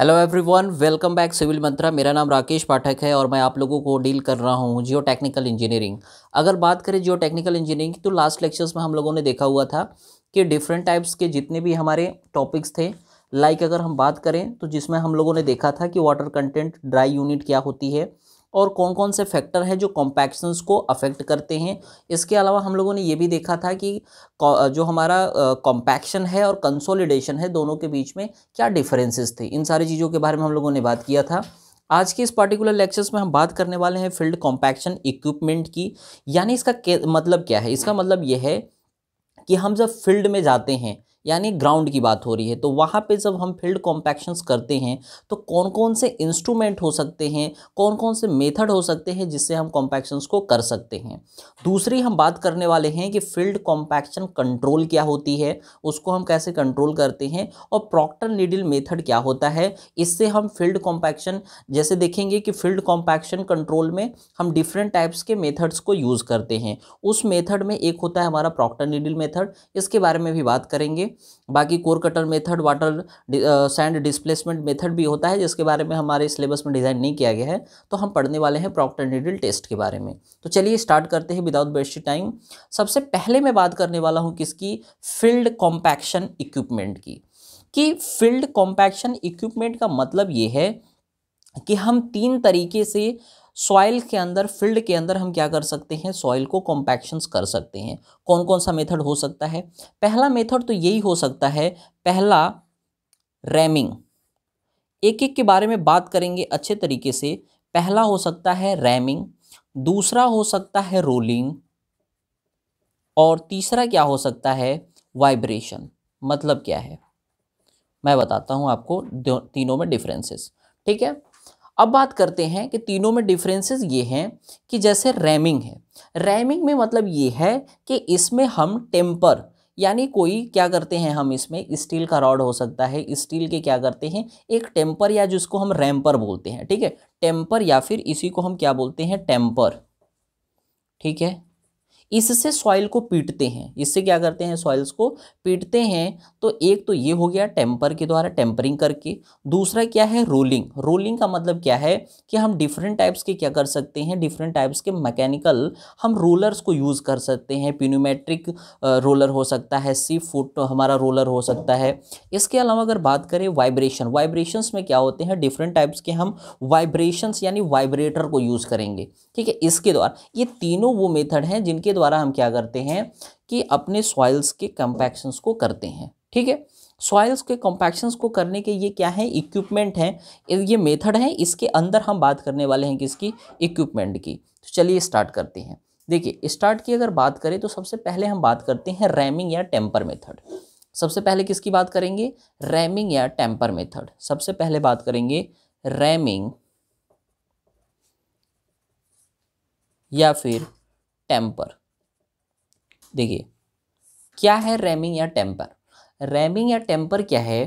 hello everyone welcome back civil Mantra मेरा नाम राकेश पाठक है और मैं आप लोगों को डील कर रहा हूँ जियो टेक्निकल इंजीनियरिंग अगर बात करें जियो टेक्निकल इंजीनियरिंग तो लास्ट लेक्चर्स में हम लोगों ने देखा हुआ था कि डिफरेंट टाइप्स के जितने भी हमारे टॉपिक्स थे लाइक like अगर हम बात करें तो जिसमें हम लोगों ने देखा था कि वाटर कंटेंट ड्राई यूनिट क्या होती है और कौन कौन से फैक्टर हैं जो कॉम्पैक्शंस को अफेक्ट करते हैं इसके अलावा हम लोगों ने ये भी देखा था कि जो हमारा कॉम्पैक्शन है और कंसोलिडेशन है दोनों के बीच में क्या डिफरेंसेस थे इन सारी चीज़ों के बारे में हम लोगों ने बात किया था आज के इस पर्टिकुलर लेक्चर्स में हम बात करने वाले हैं फील्ड कॉम्पैक्शन इक्विपमेंट की यानी इसका मतलब क्या है इसका मतलब यह है कि हम जब फील्ड में जाते हैं यानी ग्राउंड की बात हो रही है तो वहाँ पे जब हम फील्ड कॉम्पैक्शंस करते हैं तो कौन कौन से इंस्ट्रूमेंट हो सकते हैं कौन कौन से मेथड हो सकते हैं जिससे हम कॉम्पैक्शंस को कर सकते हैं दूसरी हम बात करने वाले हैं कि फील्ड कॉम्पैक्शन कंट्रोल क्या होती है उसको हम कैसे कंट्रोल करते हैं और प्रॉक्टर निडिल मेथड क्या होता है इससे हम फील्ड कॉम्पैक्शन जैसे देखेंगे कि फील्ड कॉम्पैक्शन कंट्रोल में हम डिफरेंट टाइप्स के मेथड्स को यूज़ करते हैं उस मेथड में एक होता है हमारा प्रॉक्टर निडिल मेथड इसके बारे में भी बात करेंगे बाकी core cutter method water sand displacement method भी होता है जिसके बारे में हमारे सिलेबस में डिज़ाइन नहीं किया गया है तो हम पढ़ने वाले हैं प्रॉक्टर निडल टेस्ट के बारे में तो चलिए स्टार्ट करते हैं विदाउट बेस्ट टाइम सबसे पहले मैं बात करने वाला हूँ किसकी फील्ड कॉम्पैक्शन इक्विपमेंट की कि फील्ड कॉम्पैक्शन इक्विपमेंट का मतलब ये है कि हम तीन तरीके से सॉइल के अंदर फील्ड के अंदर हम क्या कर सकते हैं सॉइल को कॉम्पैक्शंस कर सकते हैं कौन कौन सा मेथड हो सकता है पहला मेथड तो यही हो सकता है पहला रैमिंग एक एक के बारे में बात करेंगे अच्छे तरीके से पहला हो सकता है रैमिंग दूसरा हो सकता है रोलिंग और तीसरा क्या हो सकता है वाइब्रेशन मतलब क्या है मैं बताता हूँ आपको तीनों में डिफरेंसेस ठीक है अब बात करते हैं कि तीनों में डिफरेंसेस ये हैं कि जैसे रैमिंग है रैमिंग में मतलब ये है कि इसमें हम टेम्पर यानी कोई क्या करते हैं हम इसमें स्टील का रॉड हो सकता है स्टील के क्या करते हैं एक टेम्पर या जिसको हम रैम्पर बोलते हैं ठीक है टेम्पर या फिर इसी को हम क्या बोलते हैं टेम्पर ठीक है इससे सॉइल को पीटते हैं इससे क्या करते हैं सॉइल्स को पीटते हैं तो एक तो ये हो गया टेम्पर के द्वारा टेम्परिंग करके दूसरा क्या है रोलिंग रोलिंग का मतलब क्या है कि हम डिफरेंट टाइप्स के क्या कर सकते हैं डिफरेंट टाइप्स के मैकेनिकल हम रोलर्स को यूज़ कर सकते हैं पिनोमेट्रिक रोलर हो सकता है सी फुट हमारा रोलर हो सकता है इसके अलावा अगर बात करें वाइब्रेशन वाइब्रेशंस में क्या होते हैं डिफरेंट टाइप्स के हम वाइब्रेशंस यानी वाइब्रेटर को यूज़ करेंगे ठीक है इसके द्वारा ये तीनों वो मेथड हैं जिनके द्वारा हम क्या करते हैं कि अपने सॉइल्स के कंपैक्शंस को करते हैं ठीक है सॉइल्स के कॉम्पैक्शंस को करने के ये क्या है इक्विपमेंट है ये मेथड है इसके अंदर हम बात करने वाले हैं किसकी इक्विपमेंट की तो चलिए स्टार्ट करते हैं देखिए स्टार्ट की अगर बात करें तो सबसे पहले हम बात करते हैं रैमिंग या टेम्पर मेथड सबसे पहले किसकी बात करेंगे रैमिंग या टेम्पर मेथड सबसे पहले बात करेंगे रैमिंग या फिर टेम्पर देखिए क्या है रैमिंग या टेम्पर रैमिंग या टेम्पर क्या है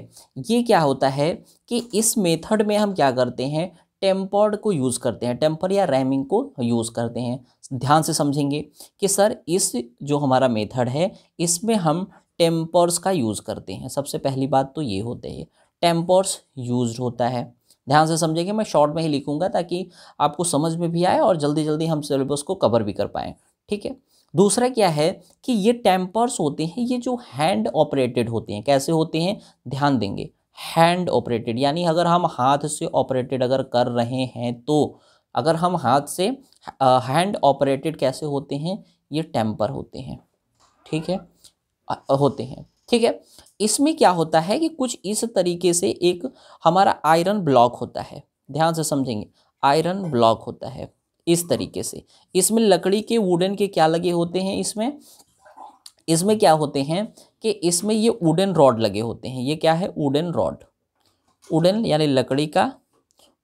ये क्या होता है कि इस मेथड में हम क्या करते हैं टेम्पर्ड को यूज़ करते हैं टेम्पर या रैमिंग को यूज़ करते हैं ध्यान से समझेंगे कि सर इस जो हमारा मेथड है इसमें हम टेम्पर्स का यूज़ करते हैं सबसे पहली बात तो ये होते हैं टेम्पर्स यूज होता है ध्यान से समझेंगे मैं शॉर्ट में ही लिखूंगा ताकि आपको समझ में भी आए और जल्दी जल्दी हम सिलेबस को कवर भी कर पाएँ ठीक है दूसरा क्या है कि ये टेम्पर्स होते हैं ये जो हैंड ऑपरेटेड होते हैं कैसे होते हैं ध्यान देंगे हैंड ऑपरेटेड यानी अगर हम हाथ से ऑपरेटेड अगर कर रहे हैं तो अगर हम हाथ से हैंड ऑपरेटेड कैसे होते हैं ये टेम्पर होते हैं ठीक है होते हैं ठीक है इसमें क्या होता है कि कुछ इस तरीके से एक हमारा आयरन ब्लॉक होता है ध्यान से समझेंगे आयरन ब्लॉक होता है इस तरीके से इसमें लकड़ी के वुडन के क्या लगे होते हैं इसमें इसमें क्या होते हैं कि इसमें ये वुडन रॉड लगे होते हैं ये क्या है वुडन रॉड वुडन यानी लकड़ी का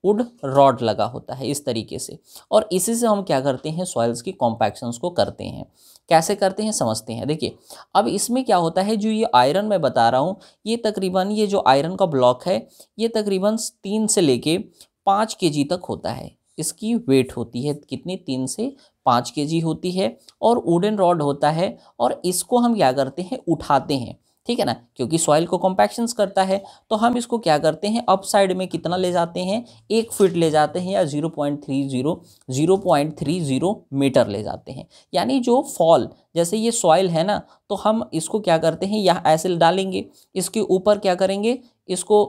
वुड रॉड लगा होता है इस तरीके से और इसी से हम क्या करते हैं सॉइल्स की कॉम्पैक्शंस को करते हैं कैसे करते हैं समझते हैं देखिए अब इसमें क्या होता है जो ये आयरन मैं बता रहा हूँ ये तकरीबन ये जो आयरन का ब्लॉक है ये तकरीबन तीन से लेके पाँच के जी तक होता है इसकी वेट होती है कितनी तीन से पाँच के होती है और वुडन रॉड होता है और इसको हम क्या करते हैं उठाते हैं ठीक है ना क्योंकि सॉइल को कॉम्पैक्शंस करता है तो हम इसको क्या करते हैं अप साइड में कितना ले जाते हैं एक फीट ले जाते हैं या zero point three zero zero point three zero metre ले जाते हैं यानी जो फॉल जैसे ये सॉइल है ना तो हम इसको क्या करते हैं यहाँ ऐसे डालेंगे इसके ऊपर क्या करेंगे इसको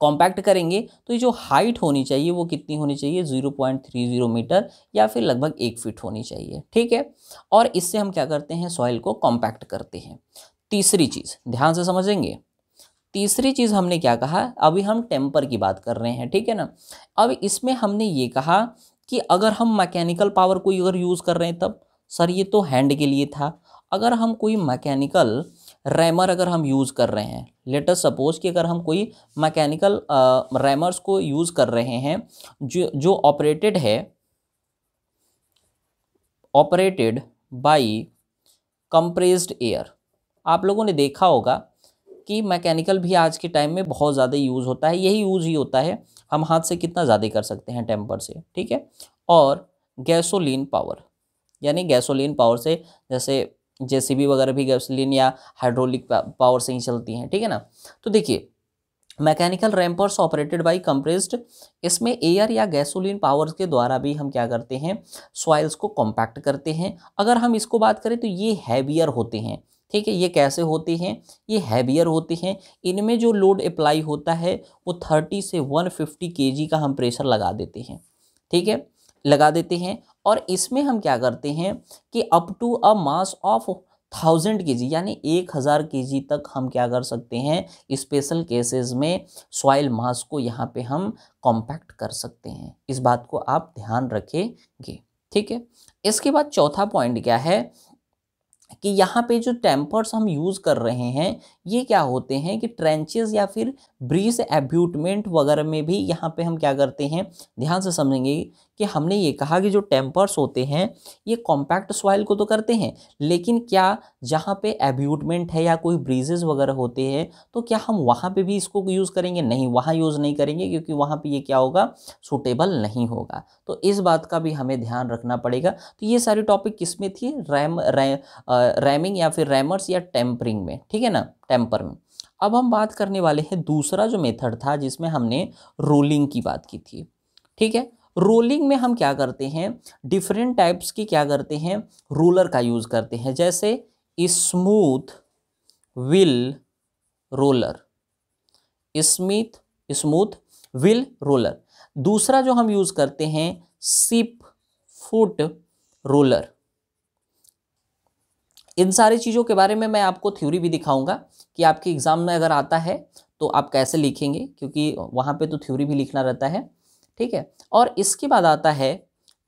कॉम्पैक्ट करेंगे तो ये जो हाइट होनी चाहिए वो कितनी होनी चाहिए zero point three zero metre या फिर लगभग एक फिट होनी चाहिए ठीक है और इससे हम क्या करते हैं सॉइल को कॉम्पैक्ट करते हैं तीसरी चीज़ ध्यान से समझेंगे तीसरी चीज़ हमने क्या कहा अभी हम टेम्पर की बात कर रहे हैं ठीक है ना अब इसमें हमने ये कहा कि अगर हम मैकेनिकल पावर कोई अगर यूज़ कर रहे हैं तब सर ये तो हैंड के लिए था अगर हम कोई मैकेनिकल रैमर अगर हम यूज़ कर रहे हैं लेटर सपोज कि अगर हम कोई मैकेनिकल रैमर्स को यूज़ कर रहे हैं जो जो ऑपरेटेड है ऑपरेटेड बाई कंप्रेस्ड एयर आप लोगों ने देखा होगा कि मैकेनिकल भी आज के टाइम में बहुत ज़्यादा यूज़ होता है यही यूज़ ही होता है हम हाथ से कितना ज़्यादा कर सकते हैं टेम्पर से ठीक है और गैसोलिन पावर यानी गैसोलिन पावर से जैसे भी वगैरह भी गैसलिन या हाइड्रोलिक पावर से ही चलती हैं ठीक है ना तो देखिए mechanical rammers operated by compressed इसमें एयर या गैसोलीन पावर्स के द्वारा भी हम क्या करते हैं सॉइल्स को कॉम्पैक्ट करते हैं अगर हम इसको बात करें तो ये हैवियर होते हैं ठीक है ये कैसे होते हैं ये हैवियर होते हैं इनमें जो लोड अप्लाई होता है वो थर्टी से वन फिफ्टी का हम प्रेशर लगा देते हैं ठीक है लगा देते हैं और इसमें हम क्या करते हैं कि up to a mass of thousand K G यानी एक हज़ार के जी तक हम क्या कर सकते हैं स्पेशल केसेस में सॉइल मास को यहाँ पे हम कॉम्पैक्ट कर सकते हैं इस बात को आप ध्यान रखेंगे ठीक है इसके बाद चौथा पॉइंट क्या है कि यहाँ पे जो टेम्पर्स हम यूज़ कर रहे हैं ये क्या होते हैं कि ट्रेंचेज या फिर ब्रीज एब्यूटमेंट वगैरह में भी यहाँ पे हम क्या करते हैं ध्यान से समझेंगे कि हमने ये कहा कि जो टेम्पर्स होते हैं ये कॉम्पैक्ट सॉइल को तो करते हैं लेकिन क्या जहाँ पे एब्यूटमेंट है या कोई ब्रीजेज वगैरह होते हैं तो क्या हम वहाँ पे भी इसको यूज़ करेंगे नहीं वहाँ यूज़ नहीं करेंगे क्योंकि वहाँ पे ये क्या होगा सूटेबल नहीं होगा तो इस बात का भी हमें ध्यान रखना पड़ेगा तो ये सारी टॉपिक किस में थी रैम रैम रैमिंग या फिर रैमर्स या टेम्परिंग में ठीक है ना टेम्पर में अब हम बात करने वाले हैं दूसरा जो मेथड था जिसमें हमने रोलिंग की बात की थी ठीक है रोलिंग में हम क्या करते हैं डिफरेंट टाइप्स की क्या करते हैं रोलर का यूज़ करते हैं जैसे smooth wheel roller smooth smooth wheel roller दूसरा जो हम यूज़ करते हैं सिप फुट रोलर इन सारी चीज़ों के बारे में मैं आपको थ्योरी भी दिखाऊंगा कि आपके एग्ज़ाम में अगर आता है तो आप कैसे लिखेंगे क्योंकि वहाँ पे तो थ्योरी भी लिखना रहता है ठीक है और इसके बाद आता है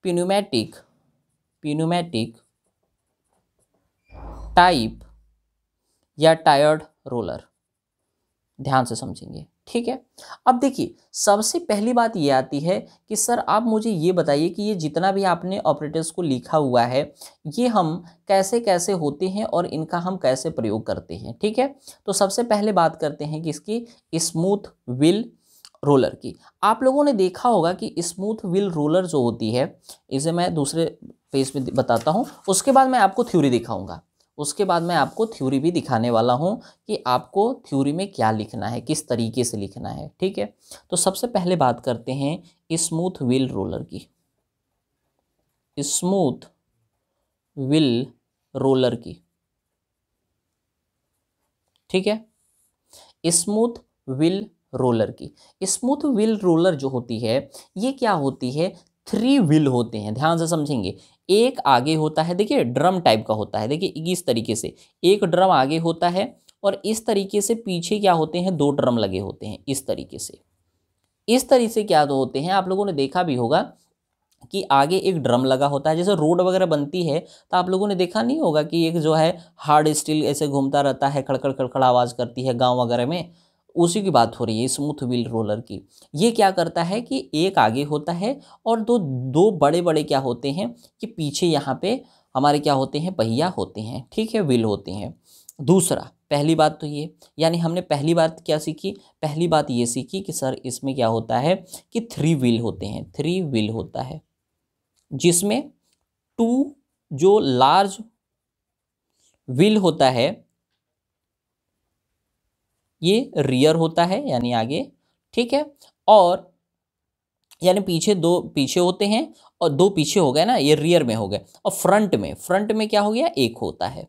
प्यूनोमैटिक प्यूनोमैटिक टाइप या टायर्ड रोलर ध्यान से समझेंगे ठीक है अब देखिए सबसे पहली बात ये आती है कि सर आप मुझे ये बताइए कि ये जितना भी आपने ऑपरेटर्स को लिखा हुआ है ये हम कैसे कैसे होते हैं और इनका हम कैसे प्रयोग करते हैं ठीक है तो सबसे पहले बात करते हैं कि इसकी स्मूथ विल रोलर की आप लोगों ने देखा होगा कि स्मूथ व्हील रोलर जो होती है इसे मैं दूसरे पेज में बताता हूँ उसके बाद मैं आपको थ्योरी दिखाऊंगा उसके बाद मैं आपको थ्योरी भी दिखाने वाला हूँ कि आपको थ्योरी में क्या लिखना है किस तरीके से लिखना है ठीक है तो सबसे पहले बात करते हैं स्मूथ व्हील रोलर की स्मूथ व्हील रोलर की ठीक है स्मूथ व्हील रोलर की स्मूथ व्हील रोलर जो होती है ये क्या होती है थ्री व्हील होते हैं ध्यान से समझेंगे एक आगे होता है देखिए ड्रम टाइप का होता है देखिए इस तरीके से एक ड्रम आगे होता है और इस तरीके से पीछे क्या होते हैं दो ड्रम लगे होते हैं इस तरीके से इस तरीके से क्या तो होते हैं आप लोगों ने देखा भी होगा कि आगे एक ड्रम लगा होता है जैसे रोड वगैरह बनती है तो आप लोगों ने देखा नहीं होगा कि एक जो है हार्ड स्टील ऐसे घूमता रहता है खड़खड़ खड़खड़ आवाज़ करती है गांव वगैरह में उसी की बात हो रही है स्मूथ व्हील रोलर की ये क्या करता है कि एक आगे होता है और दो दो बड़े बड़े क्या होते हैं कि पीछे यहाँ पे हमारे क्या होते हैं पहिया होते हैं ठीक है व्हील होते हैं दूसरा पहली बात तो ये यानी हमने पहली बात क्या सीखी पहली बात ये सीखी कि सर इसमें क्या होता है कि थ्री व्हील होते हैं थ्री व्हील होता है जिसमें टू जो लार्ज व्हील होता है ये रियर होता है यानी आगे ठीक है और यानी पीछे दो पीछे होते हैं और दो पीछे हो गए ना ये रियर में हो गए और फ्रंट में फ्रंट में क्या हो गया एक होता है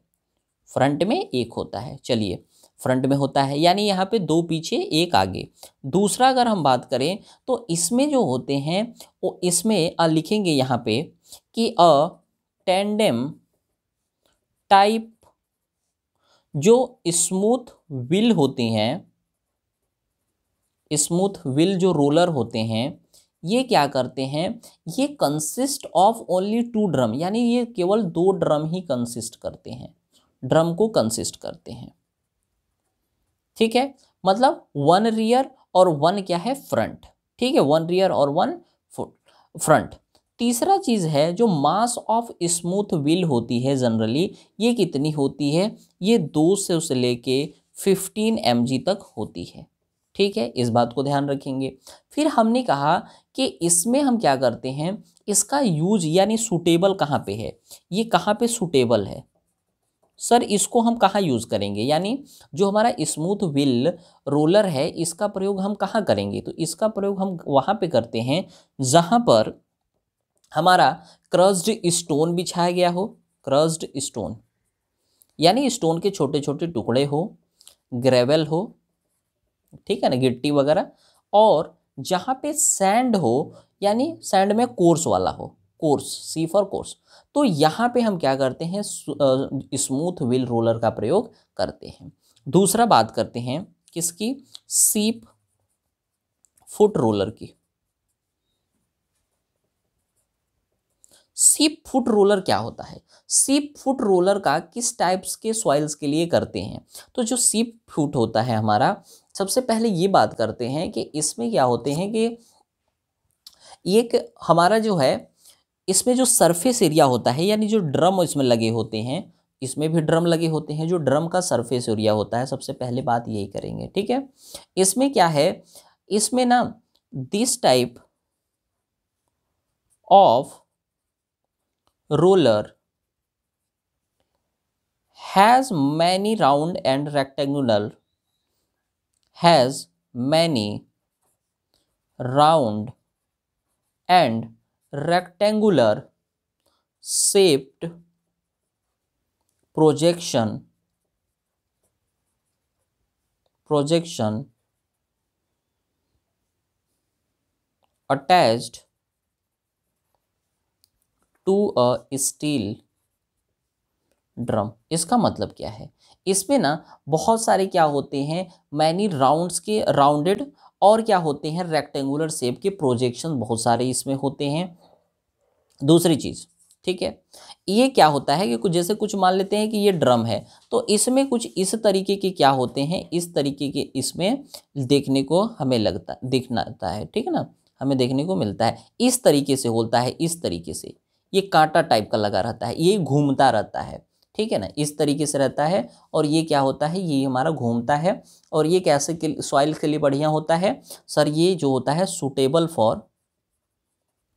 फ्रंट में एक होता है चलिए फ्रंट में होता है यानी यहाँ पे दो पीछे एक आगे दूसरा अगर हम बात करें तो इसमें जो होते हैं वो इसमें लिखेंगे यहाँ पे कि अ टेंडेम टाइप जो स्मूथ व्हील होते हैं स्मूथ व्हील जो रोलर होते हैं ये क्या करते हैं ये consist of only two drum यानी ये केवल दो ड्रम ही कंसिस्ट करते हैं ड्रम को कंसिस्ट करते हैं ठीक है मतलब वन रियर और वन क्या है फ्रंट ठीक है वन रियर और वन फ्रंट तीसरा चीज़ है जो मास ऑफ स्मूथ व्हील होती है जनरली ये कितनी होती है ये दो से उसे लेके फिफ्टीन एम तक होती है ठीक है इस बात को ध्यान रखेंगे फिर हमने कहा कि इसमें हम क्या करते हैं इसका यूज यानी सूटेबल कहाँ पे है ये कहाँ पे सूटेबल है सर इसको हम कहाँ यूज़ करेंगे यानी जो हमारा स्मूथ व्हील रोलर है इसका प्रयोग हम कहाँ करेंगे तो इसका प्रयोग हम वहाँ पे करते हैं जहाँ पर हमारा क्रस्ड स्टोन बिछाया गया हो क्रस्ड स्टोन यानी स्टोन के छोटे छोटे टुकड़े हो ग्रेवल हो ठीक है ना गिट्टी वगैरह और जहाँ पे सैंड हो यानी सैंड में कोर्स वाला हो कोर्स सी फॉर कोर्स तो यहाँ पे हम क्या करते हैं स्मूथ व्हील रोलर का प्रयोग करते हैं दूसरा बात करते हैं किसकी सीप फुट रोलर की सीप फुट रोलर क्या होता है सीप फुट रोलर का किस टाइप्स के सॉइल्स के लिए करते हैं तो जो सीप फुट होता है हमारा सबसे पहले ये बात करते हैं कि इसमें क्या होते हैं कि एक हमारा जो है इसमें जो सरफेस एरिया होता है यानी जो ड्रम इसमें लगे होते हैं इसमें भी ड्रम लगे होते हैं जो ड्रम का सरफेस एरिया होता है सबसे पहले बात यही करेंगे ठीक है इसमें क्या है इसमें ना this type of roller has many round and rectangular has many round and rectangular shaped projection projection attached to a steel drum इसका मतलब क्या है इसमें ना बहुत सारे क्या होते हैं मैनी राउंड्स के राउंडेड और क्या होते हैं रेक्टेंगुलर शेप के प्रोजेक्शन बहुत सारे इसमें होते हैं दूसरी चीज़ ठीक है ये क्या होता है कि कुछ जैसे कुछ मान लेते हैं कि ये ड्रम है तो इसमें कुछ इस तरीके के क्या होते हैं इस तरीके के इसमें देखने को हमें लगता दिखना है ठीक है ना हमें देखने को मिलता है इस तरीके से होता है इस तरीके से ये कांटा टाइप का लगा रहता है ये घूमता रहता है ठीक है ना इस तरीके से रहता है और ये क्या होता है ये हमारा घूमता है और ये कैसे के सॉइल के लिए बढ़िया होता है सर ये जो होता है सुटेबल फॉर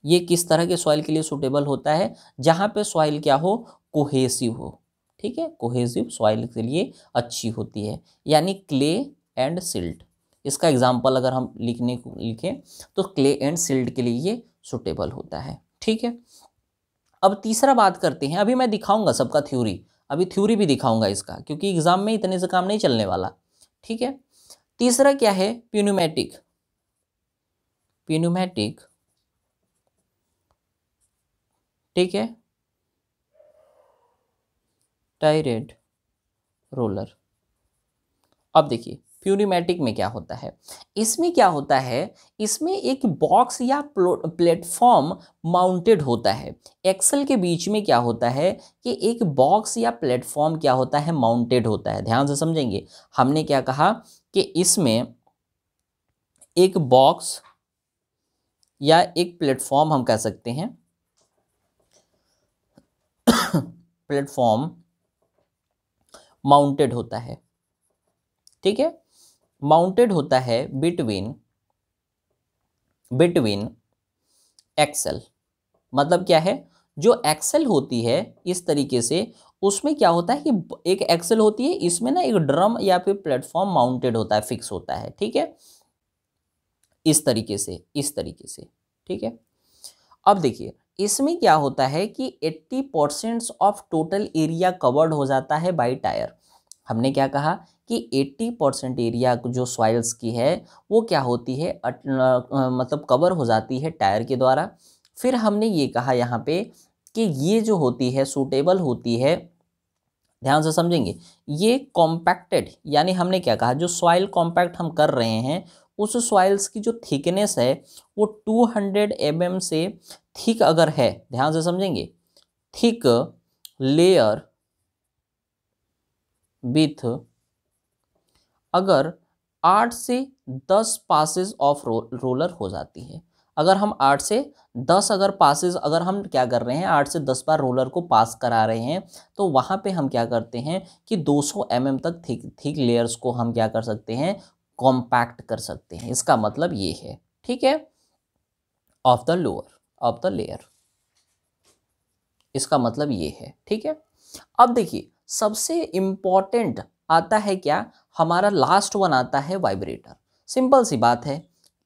ये किस तरह के सॉइल के लिए सुटेबल होता है जहाँ पे सॉइल क्या हो कोहेसिव हो ठीक है कोहेसिव सॉइल के लिए अच्छी होती है यानी क्ले एंड सिल्ट इसका एग्जाम्पल अगर हम लिखने लिखें तो क्ले एंड सिल्ट के लिए ये सुटेबल होता है ठीक है अब तीसरा बात करते हैं अभी मैं दिखाऊंगा सबका थ्योरी अभी थ्योरी भी दिखाऊंगा इसका क्योंकि एग्ज़ाम में इतने से काम नहीं चलने वाला ठीक है तीसरा क्या है प्यूनोमैटिक प्यूनोमैटिक ठीक है टायरेड रोलर अब देखिए प्यूरीमेटिक में क्या होता है इसमें क्या होता है इसमें एक बॉक्स या प्लेटफॉर्म माउंटेड होता है एक्सल के बीच में क्या होता है कि एक बॉक्स या प्लेटफॉर्म क्या होता है माउंटेड होता है ध्यान से समझेंगे हमने क्या कहा कि इसमें एक बॉक्स या एक प्लेटफॉर्म हम कह सकते हैं प्लेटफॉर्म माउंटेड होता है ठीक है माउंटेड होता है बिटवीन बिटवीन एक्सेल मतलब क्या है जो एक्सेल होती है इस तरीके से उसमें क्या होता है कि एक एक्सेल होती है इसमें ना एक ड्रम या फिर प्लेटफॉर्म माउंटेड होता है फिक्स होता है ठीक है इस तरीके से इस तरीके से ठीक है अब देखिए इसमें क्या होता है कि 80 percent of total area covered हो जाता है बाई टायर हमने क्या कहा कि 80 परसेंट एरिया जो सॉइल्स की है वो क्या होती है अट, मतलब कवर हो जाती है टायर के द्वारा फिर हमने ये कहा यहाँ पे कि ये जो होती है सूटेबल होती है ध्यान से समझेंगे ये कॉम्पैक्टेड यानी हमने क्या कहा जो सॉइल कॉम्पैक्ट हम कर रहे हैं उस सॉइल्स की जो थिकनेस है वो 200 हंड्रेड mm से थिक अगर है ध्यान से समझेंगे थिक लेयर विथ अगर आठ से दस पासिस ऑफ रो, रोलर हो जाती है अगर हम आठ से दस अगर पासिस अगर हम क्या कर रहे हैं आठ से दस बार रोलर को पास करा रहे हैं तो वहाँ पे हम क्या करते हैं कि 200 सौ mm तक थिक थिक लेयर्स को हम क्या कर सकते हैं कॉम्पैक्ट कर सकते हैं इसका मतलब ये है ठीक है of the lower of the layer इसका मतलब ये है ठीक है अब देखिए सबसे इम्पॉर्टेंट आता है क्या हमारा लास्ट वन आता है वाइब्रेटर सिंपल सी बात है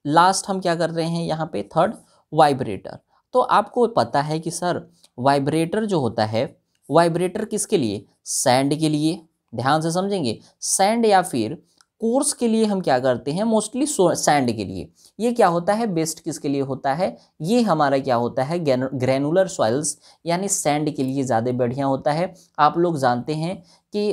लास्ट हम क्या कर रहे हैं यहाँ पे थर्ड वाइब्रेटर तो आपको पता है कि सर वाइब्रेटर जो होता है वाइब्रेटर किसके लिए सैंड के लिए ध्यान से समझेंगे सैंड या फिर कोर्स के लिए हम क्या करते हैं मोस्टली सैंड के लिए ये क्या होता है बेस्ट किसके लिए होता है ये हमारा क्या होता है ग्रैनुलर सॉइल्स यानी सैंड के लिए ज़्यादा बढ़िया होता है आप लोग जानते हैं कि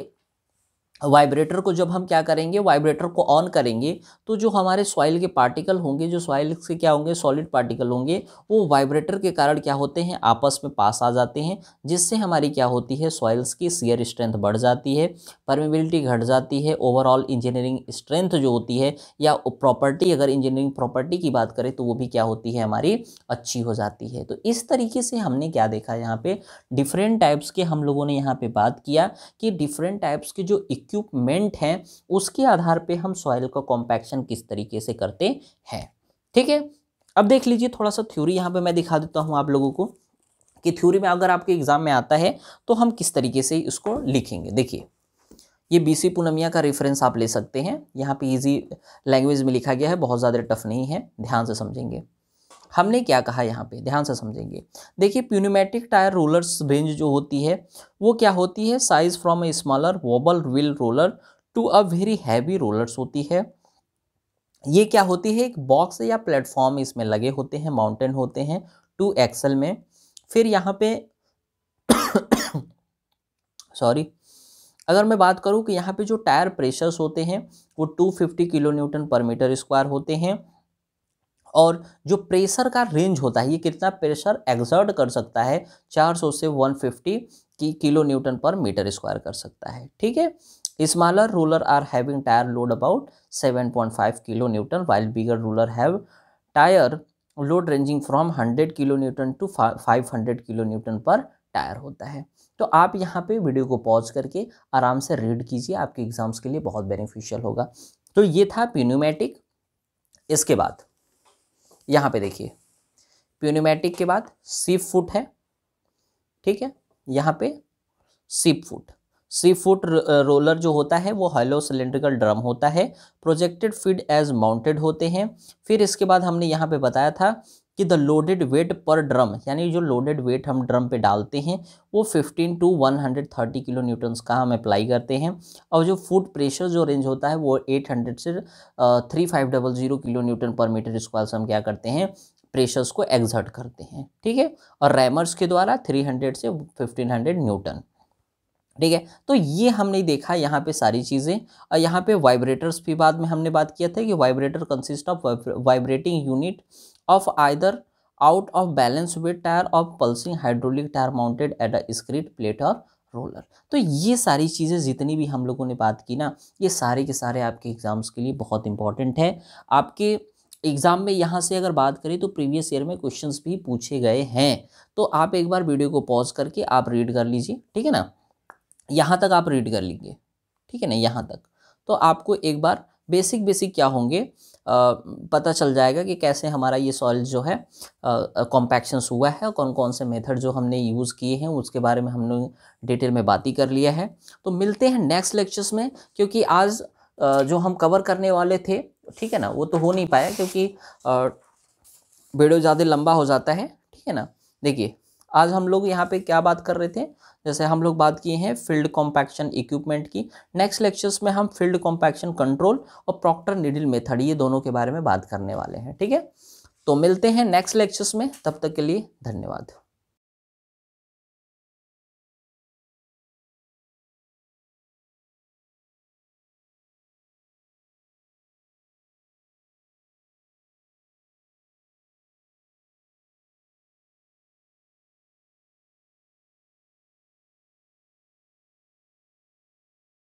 वाइब्रेटर को जब हम क्या करेंगे वाइब्रेटर को ऑन करेंगे तो जो हमारे सॉइल के पार्टिकल होंगे जो सॉइल के क्या होंगे सॉलिड पार्टिकल होंगे वो वाइब्रेटर के कारण क्या होते हैं आपस में पास आ जाते हैं जिससे हमारी क्या होती है सॉइल्स की सीयर स्ट्रेंथ बढ़ जाती है परमेबिलिटी घट जाती है ओवरऑल इंजीनियरिंग स्ट्रेंथ जो होती है या प्रॉपर्टी अगर इंजीनियरिंग प्रॉपर्टी की बात करें तो वो भी क्या होती है हमारी अच्छी हो जाती है तो इस तरीके से हमने क्या देखा यहाँ पर डिफरेंट टाइप्स के हम लोगों ने यहाँ पर बात किया कि डिफरेंट टाइप्स के जो इक्विपमेंट हैं उसके आधार पे हम सॉइल का कॉम्पैक्शन किस तरीके से करते हैं ठीक है अब देख लीजिए थोड़ा सा थ्योरी यहाँ पे मैं दिखा देता हूँ आप लोगों को कि थ्योरी में अगर आपके एग्ज़ाम में आता है तो हम किस तरीके से इसको लिखेंगे देखिए ये बी सी पूनमिया का रेफरेंस आप ले सकते हैं यहाँ पे इजी लैंग्वेज में लिखा गया है बहुत ज़्यादा टफ नहीं है ध्यान से समझेंगे हमने क्या कहा यहाँ पे ध्यान से समझेंगे देखिए प्यूनिमेटिक टायर रोलर्स रेंज जो होती है वो क्या होती है size from a smaller wobble wheel roller to a very heavy rollers होती है ये क्या होती है एक बॉक्स या प्लेटफॉर्म इसमें लगे होते हैं माउंटेन होते हैं टू एक्सल में फिर यहाँ पे सॉरी अगर मैं बात करूँ कि यहाँ पे जो टायर प्रेशर्स होते हैं वो 250 kilo newton per metre square होते हैं और जो प्रेशर का रेंज होता है ये कितना प्रेशर एग्जर्ट कर सकता है 400 से 150 की kilo newton per metre square कर सकता है ठीक है smaller ruler are having tire load about 7.5 kilonewton while bigger ruler have tire load ranging from 100 five hundred 500 newton per tyre होता है तो आप यहाँ पे वीडियो को पॉज करके आराम से रीड कीजिए आपके एग्जाम्स के लिए बहुत बेनिफिशियल होगा तो ये था प्यूनोमेटिक इसके बाद यहाँ पे देखिए प्यूनिमेटिक के बाद सीप फुट है ठीक है यहाँ पे सीप फुट सी फुट रोलर जो होता है वो हेलो सिलेंड्रिकल ड्रम होता है प्रोजेक्टेड फीड एज माउंटेड होते हैं फिर इसके बाद हमने यहाँ पे बताया था कि the loaded weight per drum यानी जो लोडेड वेट हम ड्रम पे डालते हैं वो 15 टू 130 किलो न्यूटन्स का हम अप्लाई करते हैं और जो फूड प्रेशर जो रेंज होता है वो 800 से three five double zero kilo newton per metre square से हम क्या करते हैं प्रेशर्स को एग्जर्ट करते हैं ठीक है और रैमर्स के द्वारा 300 से 1500 न्यूटन ठीक है तो ये हमने देखा यहाँ पे सारी चीज़ें और यहाँ पे वाइब्रेटर्स भी बाद में हमने बात किया था कि vibrator consist of vibrating unit of either out of balance with tire of pulsing hydraulic tire mounted at a screed plate or roller तो ये सारी चीज़ें जितनी भी हम लोगों ने बात की ना ये सारे के सारे आपके एग्ज़ाम्स के लिए बहुत इंपॉर्टेंट है आपके एग्ज़ाम में यहाँ से अगर बात करें तो प्रीवियस ईयर में क्वेश्चंस भी पूछे गए हैं तो आप एक बार वीडियो को पॉज करके आप रीड कर लीजिए ठीक है ना यहाँ तक आप रीड कर लीजिए ठीक है ना यहाँ तक तो आपको एक बार बेसिक बेसिक क्या होंगे पता चल जाएगा कि कैसे हमारा ये सॉइल जो है कॉम्पैक्शंस हुआ है कौन कौन से मेथड जो हमने यूज़ किए हैं उसके बारे में हमने डिटेल में बात ही कर लिया है तो मिलते हैं नेक्स्ट लेक्चर्स में क्योंकि आज जो हम कवर करने वाले थे ठीक है ना वो तो हो नहीं पाया क्योंकि वीडियो ज़्यादा लंबा हो जाता है ठीक है ना देखिए आज हम लोग यहाँ पे क्या बात कर रहे थे जैसे हम लोग बात किए हैं फील्ड कॉम्पैक्शन इक्विपमेंट की नेक्स्ट लेक्चर्स में हम फील्ड कॉम्पैक्शन कंट्रोल और प्रॉक्टर निडिल मेथड ये दोनों के बारे में बात करने वाले हैं ठीक है तो मिलते हैं नेक्स्ट लेक्चर्स में तब तक के लिए धन्यवाद